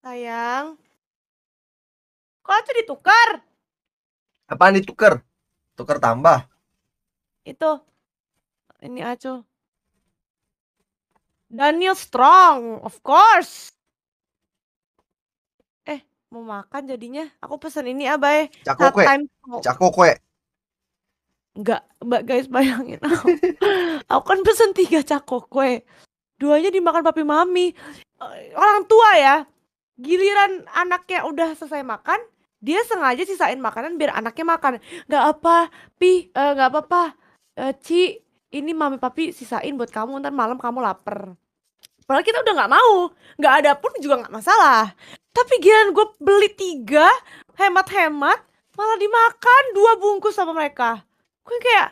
Sayang, kok itu ditukar? Apaan ditukar? Tukar tambah. Itu. Ini acu. Daniel Strong, of course. Eh, mau makan jadinya. Aku pesan ini abai. Cako kue. Cako kue. Enggak, mbak guys bayangin aku. aku kan pesen tiga cako kue. Duanya dimakan papi mami. Eh, orang tua ya giliran anaknya udah selesai makan dia sengaja sisain makanan biar anaknya makan nggak apa pi eh, nggak uh, apa-apa uh, ci ini mami papi sisain buat kamu ntar malam kamu lapar padahal kita udah nggak mau nggak ada pun juga nggak masalah tapi giliran gue beli tiga hemat-hemat malah dimakan dua bungkus sama mereka gue kayak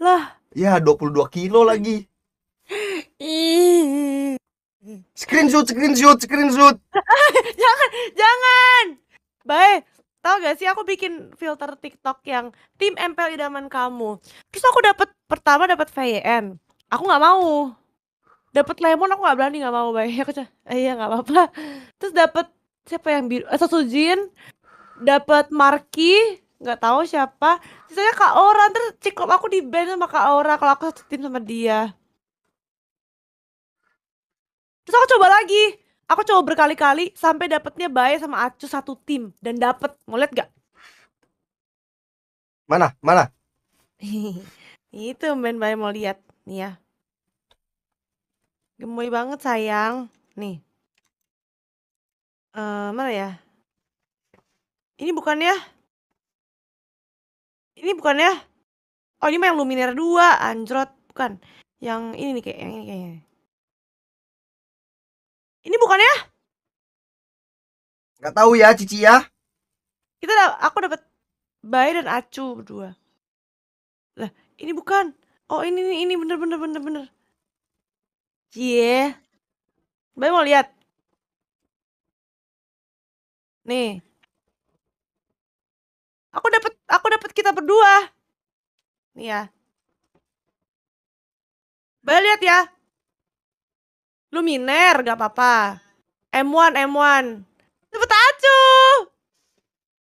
lah ya 22 kilo lagi Screenshot, screenshot, screenshot. jangan, jangan. Baik, tau gak sih aku bikin filter TikTok yang tim MPL idaman kamu. Terus aku dapat pertama dapat VN. E aku nggak mau. Dapat lemon aku nggak berani nggak mau baik. Aku eh, iya nggak apa-apa. Terus dapat siapa yang biru? Eh, Jin. Dapat Marki, nggak tahu siapa. Sisanya Kak Ora terus ciklop aku di band sama Kak Ora kalau aku satu tim sama dia. Terus aku coba lagi. Aku coba berkali-kali sampai dapetnya Bae sama Acu satu tim dan dapet. Mau lihat gak? Mana? Mana? Itu main Bae mau lihat. Nih ya. Gemoy banget sayang. Nih. Eh, uh, mana ya? Ini bukannya Ini bukannya Oh, ini mah yang Luminaire 2, anjrot. Bukan. Yang ini nih kayak yang ini kayaknya. Ini bukan ya? Gak tahu ya, Cici ya. Kita da aku dapat Bay dan Acu berdua. Lah, ini bukan. Oh, ini ini, ini bener bener bener bener. Cie. Yeah. Bay mau lihat. Nih. Aku dapat aku dapat kita berdua. Nih ya. Bay lihat ya. Lu miner, gak apa-apa. M1, M1. Cepet acu!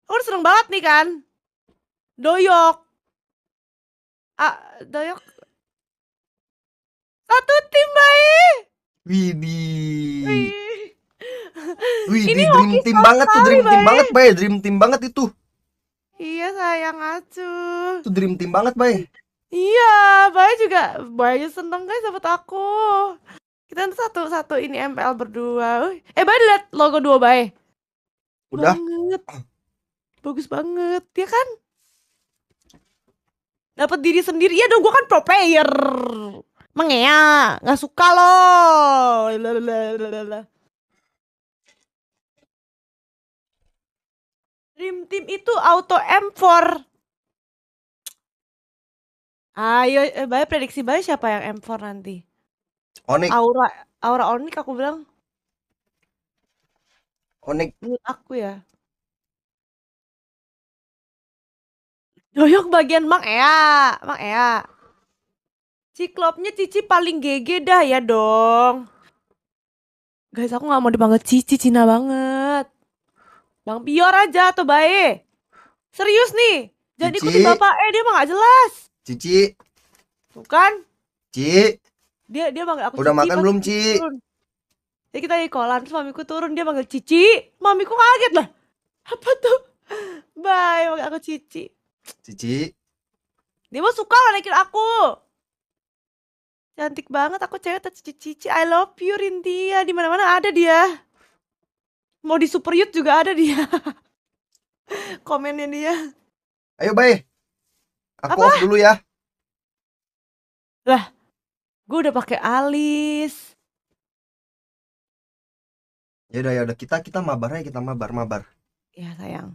Udah seneng banget nih kan? Doyok. Ah, doyok. Satu tim, bayi. Widi. widi ini dream team banget tuh, dream team banget, Bay. Dream team banget itu. Iya, sayang acu. Itu dream team banget, Bay. Iya, Bay juga, Bay seneng guys dapat aku. Kita satu satu ini MPL berdua. Eh, baru lihat logo dua bay Udah. Banget. Bagus banget, ya kan? Dapat diri sendiri. Ya dong, gua kan pro player. Mengea, nggak suka loh. Lalalala. Dream Team itu auto M4. Ayo, eh, bayar prediksi bayar siapa yang M4 nanti onik Aura Aura onik aku bilang. onik Menurut aku ya. Doyok bagian Mang Ea, Mang Ea. Ciklopnya Cici paling gede dah ya dong. Guys, aku nggak mau dipanggil Cici Cina banget. Bang Pior aja atau baik. Serius nih. Jadi ikuti bapak eh dia mah gak jelas. Cici. Bukan? Cici dia dia manggil aku udah Cici, makan belum Ci ya kita di kolam terus mamiku turun dia manggil Cici mamiku kaget lah apa tuh bye manggil aku Cici Cici dia mau suka lah naikin aku cantik banget aku cewek Cici Cici I love you Rintia di mana mana ada dia mau di super youth juga ada dia komennya dia ayo bye aku Apa? off dulu ya lah gue udah pakai alis ya udah ya udah kita kita mabar ya kita mabar mabar ya sayang